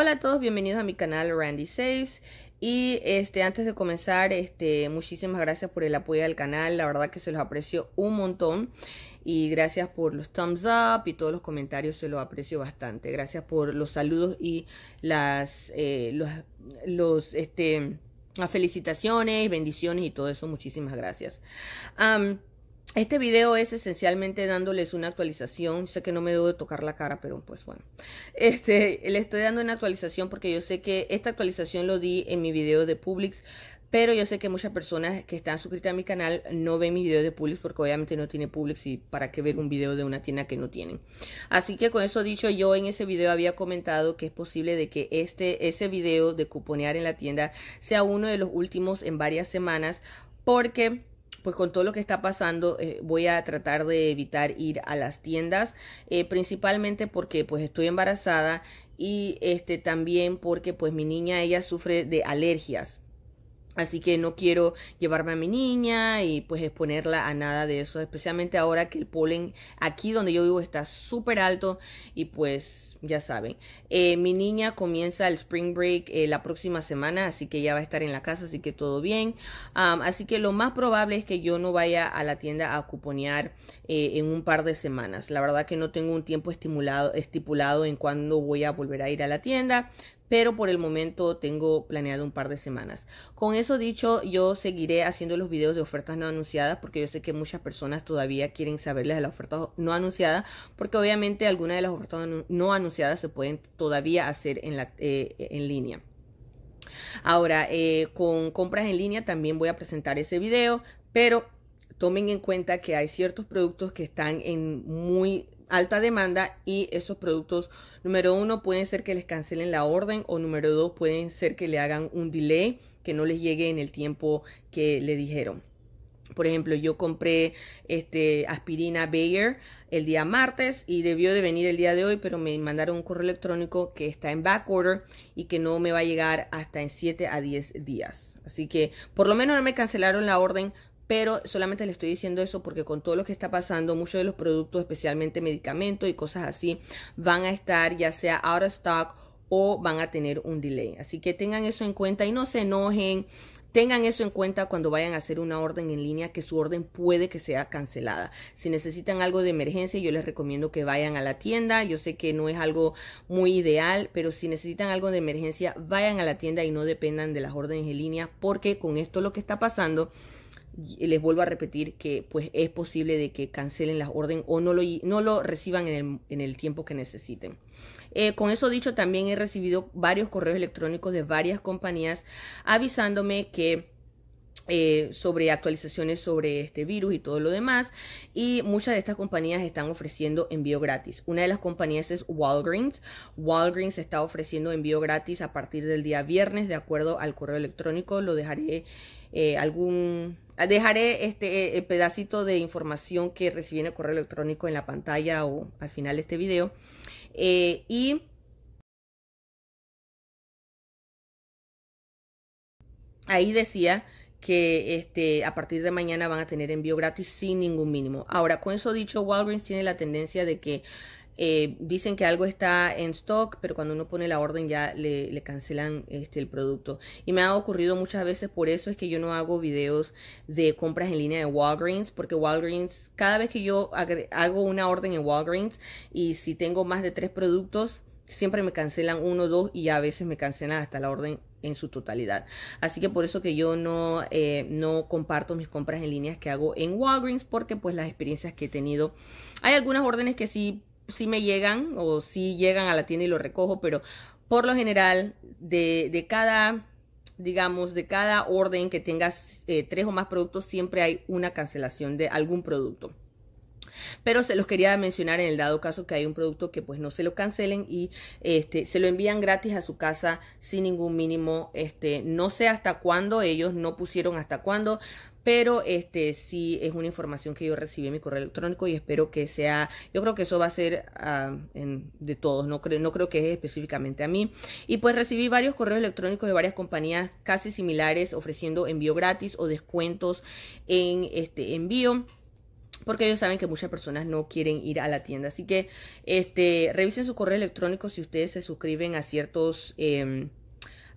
Hola a todos, bienvenidos a mi canal Randy Saves. Y este, antes de comenzar, este, muchísimas gracias por el apoyo al canal. La verdad que se los aprecio un montón. Y gracias por los thumbs up y todos los comentarios, se los aprecio bastante. Gracias por los saludos y las eh, los, este, felicitaciones, bendiciones y todo eso. Muchísimas gracias. Este video es esencialmente dándoles una actualización. Sé que no me debo de tocar la cara, pero pues bueno. Este, le estoy dando una actualización porque yo sé que esta actualización lo di en mi video de Publix, pero yo sé que muchas personas que están suscritas a mi canal no ven mi video de Publix porque obviamente no tiene Publix y para qué ver un video de una tienda que no tienen. Así que con eso dicho, yo en ese video había comentado que es posible de que este, ese video de cuponear en la tienda sea uno de los últimos en varias semanas porque pues con todo lo que está pasando eh, voy a tratar de evitar ir a las tiendas eh, principalmente porque pues estoy embarazada y este también porque pues mi niña ella sufre de alergias Así que no quiero llevarme a mi niña y pues exponerla a nada de eso, especialmente ahora que el polen aquí donde yo vivo está súper alto y pues ya saben. Eh, mi niña comienza el spring break eh, la próxima semana, así que ya va a estar en la casa, así que todo bien. así que lo más probable es que yo no vaya a la tienda a cuponear eh, en un par de semanas. La verdad que no tengo un tiempo estipulado en cuándo voy a volver a ir a la tienda, pero por el momento tengo planeado un par de semanas. Con eso dicho, yo seguiré haciendo los videos de ofertas no anunciadas porque yo sé que muchas personas todavía quieren saberles de las ofertas no anunciadas, porque obviamente algunas de las ofertas no anunciadas se pueden todavía hacer en, eh, en línea. Ahora, eh, con compras en línea también voy a presentar ese video, pero tomen en cuenta que hay ciertos productos que están en muy alta demanda y esos productos, número uno, pueden ser que les cancelen la orden o número dos, pueden ser que le hagan un delay, que no les llegue en el tiempo que le dijeron. Por ejemplo, yo compré este aspirina Bayer el día martes y debió de venir el día de hoy, pero me mandaron un correo electrónico que está en back order y que no me va a llegar hasta en 7 a 10 días. Así que por lo menos no me cancelaron la orden, pero solamente le estoy diciendo eso porque con todo lo que está pasando, muchos de los productos, especialmente medicamentos y cosas así, van a estar ya sea out of stock o van a tener un delay. Así que tengan eso en cuenta y no se enojen. Tengan eso en cuenta cuando vayan a hacer una orden en línea, que su orden puede que sea cancelada. Si necesitan algo de emergencia, yo les recomiendo que vayan a la tienda. Yo sé que no es algo muy ideal, pero si necesitan algo de emergencia, vayan a la tienda y no dependan de las órdenes en línea, porque con esto lo que está pasando les vuelvo a repetir que pues es posible de que cancelen la orden o no lo, no lo reciban en el, tiempo que necesiten. Eh, con eso dicho, también he recibido varios correos electrónicos de varias compañías avisándome que eh, sobre actualizaciones sobre este virus y todo lo demás. Y muchas de estas compañías están ofreciendo envío gratis. Una de las compañías es Walgreens. Walgreens está ofreciendo envío gratis a partir del día viernes, de acuerdo al correo electrónico. Lo dejaré eh, algún. Ah, dejaré este eh, pedacito de información que recibí en el correo electrónico en la pantalla o al final de este video. y. Ahí decía que este, a partir de mañana van a tener envío gratis sin ningún mínimo. Ahora, con eso dicho, Walgreens tiene la tendencia de que eh, dicen que algo está en stock, pero cuando uno pone la orden ya le, le cancelan este, el producto. Y me ha ocurrido muchas veces, por eso es que yo no hago videos de compras en línea de Walgreens, porque Walgreens, cada vez que yo hago una orden en Walgreens y si tengo más de tres productos, siempre me cancelan uno, dos y a veces me cancelan hasta la orden en su totalidad. Así que por eso que yo no, eh, no comparto mis compras en líneas que hago en Walgreens porque pues las experiencias que he tenido, hay algunas órdenes que sí, sí me llegan o sí llegan a la tienda y lo recojo, pero por lo general de, cada digamos, de cada orden que tengas eh, tres o más productos, siempre hay una cancelación de algún producto. Pero se los quería mencionar en el dado caso que hay un producto que pues no se lo cancelen y este, se lo envían gratis a su casa sin ningún mínimo. Este, no sé hasta cuándo, ellos no pusieron hasta cuándo, pero este sí es una información que yo recibí en mi correo electrónico y espero que sea, yo creo que eso va a ser ah, de todos, no creo, no creo que es específicamente a mí. Y pues recibí varios correos electrónicos de varias compañías casi similares ofreciendo envío gratis o descuentos en este envío porque ellos saben que muchas personas no quieren ir a la tienda. Así que este, revisen su correo electrónico si ustedes se suscriben a ciertos... Em,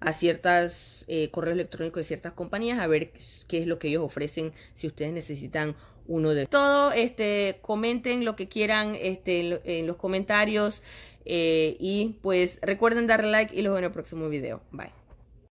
a ciertas eh, correos electrónicos de ciertas compañías a ver qué es lo que ellos ofrecen si ustedes necesitan uno de todo este comenten lo que quieran este, en, los comentarios eh, y pues recuerden darle like y los veo en el próximo video bye